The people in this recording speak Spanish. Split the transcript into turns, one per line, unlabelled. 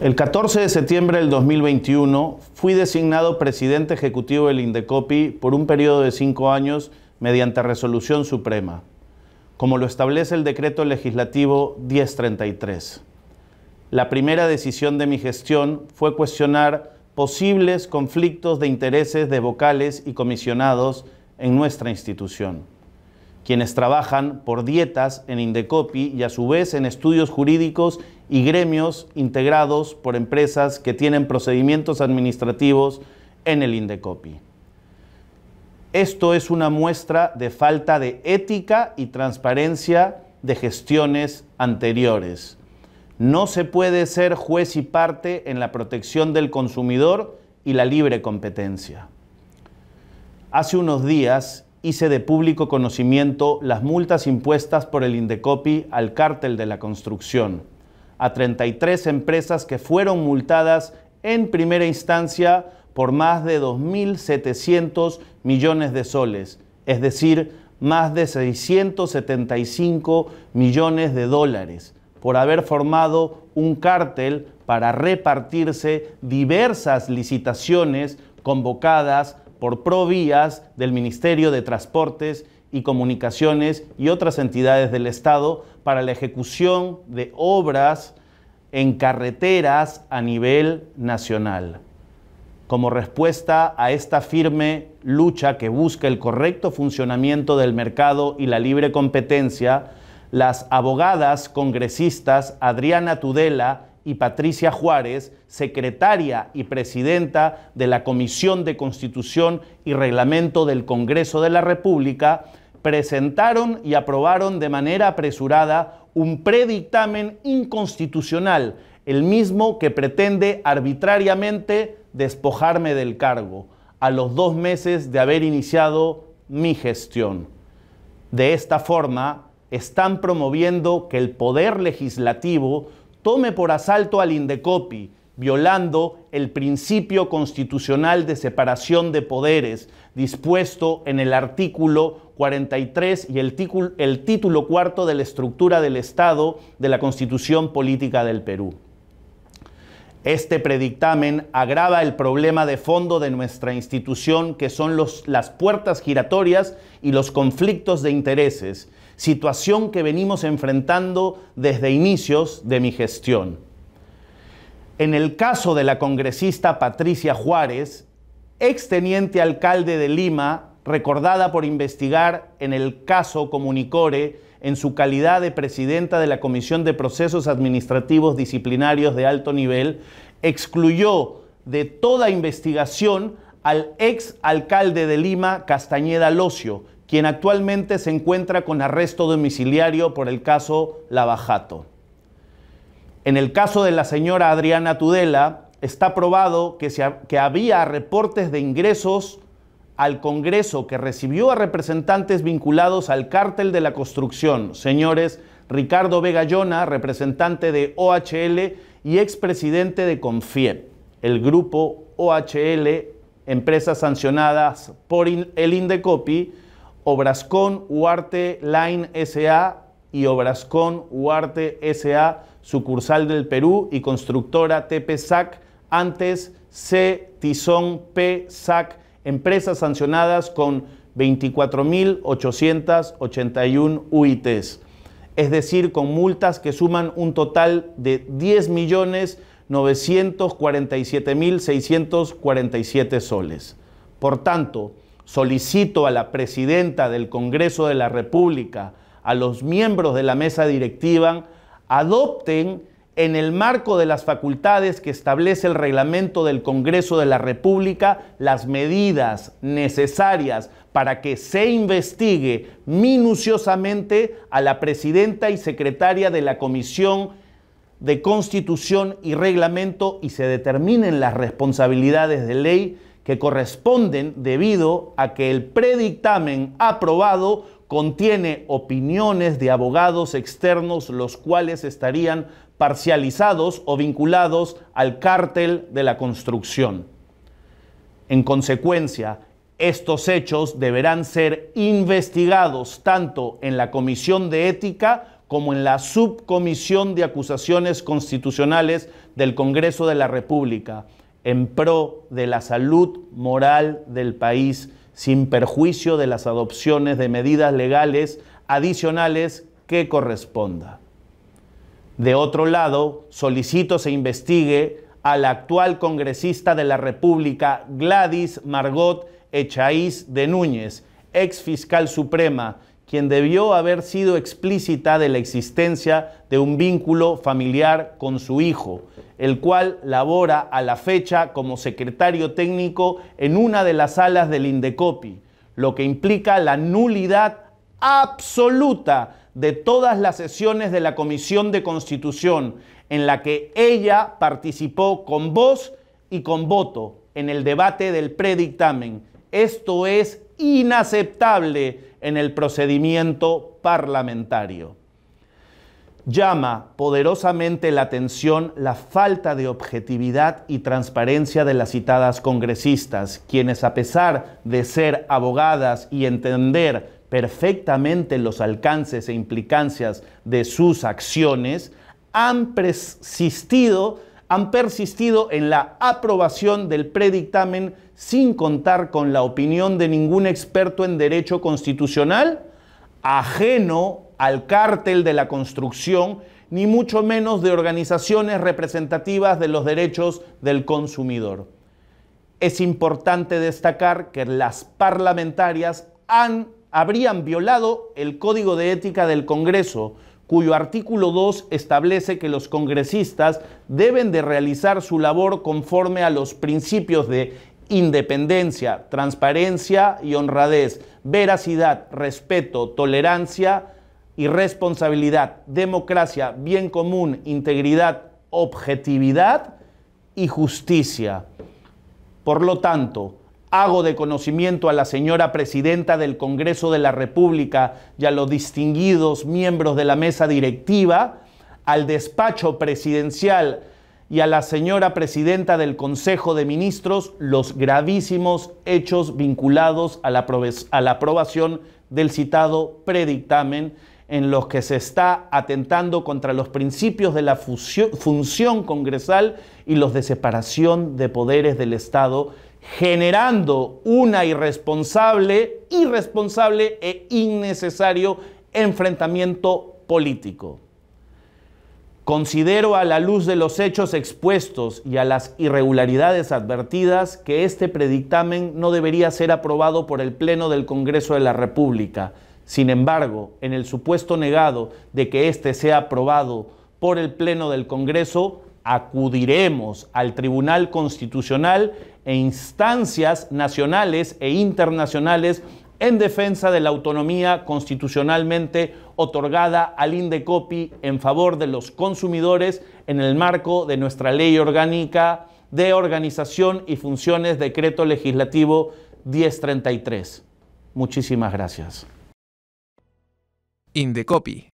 El 14 de septiembre del 2021 fui designado presidente ejecutivo del INDECOPI por un periodo de cinco años mediante resolución suprema, como lo establece el decreto legislativo 1033. La primera decisión de mi gestión fue cuestionar posibles conflictos de intereses de vocales y comisionados en nuestra institución quienes trabajan por dietas en Indecopi y a su vez en estudios jurídicos y gremios integrados por empresas que tienen procedimientos administrativos en el Indecopi. Esto es una muestra de falta de ética y transparencia de gestiones anteriores. No se puede ser juez y parte en la protección del consumidor y la libre competencia. Hace unos días hice de público conocimiento las multas impuestas por el Indecopi al cártel de la construcción, a 33 empresas que fueron multadas en primera instancia por más de 2.700 millones de soles, es decir, más de 675 millones de dólares, por haber formado un cártel para repartirse diversas licitaciones convocadas por Provías del Ministerio de Transportes y Comunicaciones y otras entidades del Estado para la ejecución de obras en carreteras a nivel nacional. Como respuesta a esta firme lucha que busca el correcto funcionamiento del mercado y la libre competencia, las abogadas congresistas Adriana Tudela y Patricia Juárez, secretaria y presidenta de la Comisión de Constitución y Reglamento del Congreso de la República, presentaron y aprobaron de manera apresurada un predictamen inconstitucional, el mismo que pretende arbitrariamente despojarme del cargo, a los dos meses de haber iniciado mi gestión. De esta forma, están promoviendo que el poder legislativo tome por asalto al Indecopi, violando el principio constitucional de separación de poderes dispuesto en el artículo 43 y el, el título cuarto de la estructura del Estado de la Constitución Política del Perú. Este predictamen agrava el problema de fondo de nuestra institución, que son las puertas giratorias y los conflictos de intereses, situación que venimos enfrentando desde inicios de mi gestión. En el caso de la congresista Patricia Juárez, exteniente alcalde de Lima, recordada por investigar en el caso Comunicore en su calidad de presidenta de la Comisión de Procesos Administrativos Disciplinarios de Alto Nivel, excluyó de toda investigación al ex alcalde de Lima, Castañeda Locio, quien actualmente se encuentra con arresto domiciliario por el caso Lavajato. En el caso de la señora Adriana Tudela, está probado que, se que había reportes de ingresos al Congreso que recibió a representantes vinculados al cártel de la construcción, señores Ricardo Vega representante de OHL y expresidente de Confiep, el grupo OHL, empresas sancionadas por el Indecopi, Obrascón Huarte Line SA y Obrascón Huarte SA, sucursal del Perú y constructora TP SAC, antes C Tizón P SAC empresas sancionadas con 24.881 UITs, es decir, con multas que suman un total de 10.947.647 soles. Por tanto, solicito a la presidenta del Congreso de la República, a los miembros de la mesa directiva, adopten en el marco de las facultades que establece el reglamento del Congreso de la República, las medidas necesarias para que se investigue minuciosamente a la presidenta y secretaria de la Comisión de Constitución y Reglamento y se determinen las responsabilidades de ley que corresponden debido a que el predictamen aprobado contiene opiniones de abogados externos los cuales estarían parcializados o vinculados al cártel de la construcción. En consecuencia, estos hechos deberán ser investigados tanto en la Comisión de Ética como en la Subcomisión de Acusaciones Constitucionales del Congreso de la República, en pro de la salud moral del país, sin perjuicio de las adopciones de medidas legales adicionales que corresponda. De otro lado, solicito se investigue al actual congresista de la República, Gladys Margot Echaíz de Núñez, ex fiscal suprema, quien debió haber sido explícita de la existencia de un vínculo familiar con su hijo, el cual labora a la fecha como secretario técnico en una de las salas del Indecopi, lo que implica la nulidad absoluta de todas las sesiones de la Comisión de Constitución en la que ella participó con voz y con voto en el debate del predictamen. Esto es inaceptable en el procedimiento parlamentario. Llama poderosamente la atención la falta de objetividad y transparencia de las citadas congresistas, quienes a pesar de ser abogadas y entender perfectamente los alcances e implicancias de sus acciones, han persistido, han persistido en la aprobación del predictamen sin contar con la opinión de ningún experto en derecho constitucional, ajeno al cártel de la construcción, ni mucho menos de organizaciones representativas de los derechos del consumidor. Es importante destacar que las parlamentarias han habrían violado el Código de Ética del Congreso, cuyo artículo 2 establece que los congresistas deben de realizar su labor conforme a los principios de independencia, transparencia y honradez, veracidad, respeto, tolerancia y responsabilidad, democracia, bien común, integridad, objetividad y justicia. Por lo tanto, hago de conocimiento a la señora presidenta del Congreso de la República y a los distinguidos miembros de la mesa directiva, al despacho presidencial y a la señora presidenta del Consejo de Ministros los gravísimos hechos vinculados a la, aprobación del citado predictamen en los que se está atentando contra los principios de la función congresal y los de separación de poderes del Estado generando una irresponsable, irresponsable e innecesario enfrentamiento político. Considero a la luz de los hechos expuestos y a las irregularidades advertidas que este predictamen no debería ser aprobado por el Pleno del Congreso de la República. Sin embargo, en el supuesto negado de que éste sea aprobado por el Pleno del Congreso, acudiremos al Tribunal Constitucional e instancias nacionales e internacionales en defensa de la autonomía constitucionalmente otorgada al INDECOPI en favor de los consumidores en el marco de nuestra Ley Orgánica de Organización y Funciones, Decreto Legislativo 1033. Muchísimas gracias. INDECOPI